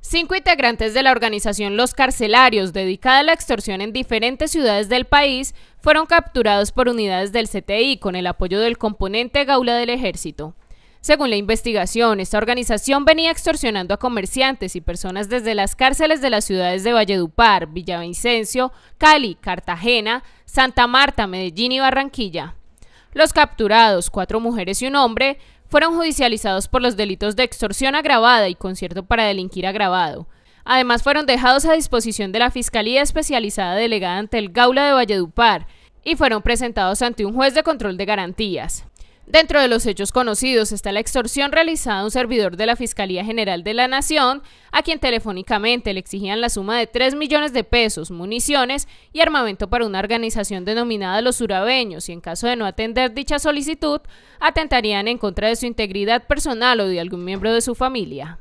Cinco integrantes de la organización Los Carcelarios, dedicada a la extorsión en diferentes ciudades del país, fueron capturados por unidades del CTI con el apoyo del componente Gaula del Ejército. Según la investigación, esta organización venía extorsionando a comerciantes y personas desde las cárceles de las ciudades de Valledupar, Villavicencio, Cali, Cartagena, Santa Marta, Medellín y Barranquilla. Los capturados, cuatro mujeres y un hombre, fueron judicializados por los delitos de extorsión agravada y concierto para delinquir agravado. Además, fueron dejados a disposición de la Fiscalía Especializada Delegada ante el Gaula de Valledupar y fueron presentados ante un juez de control de garantías. Dentro de los hechos conocidos está la extorsión realizada a un servidor de la Fiscalía General de la Nación, a quien telefónicamente le exigían la suma de 3 millones de pesos, municiones y armamento para una organización denominada Los Surabeños y en caso de no atender dicha solicitud, atentarían en contra de su integridad personal o de algún miembro de su familia.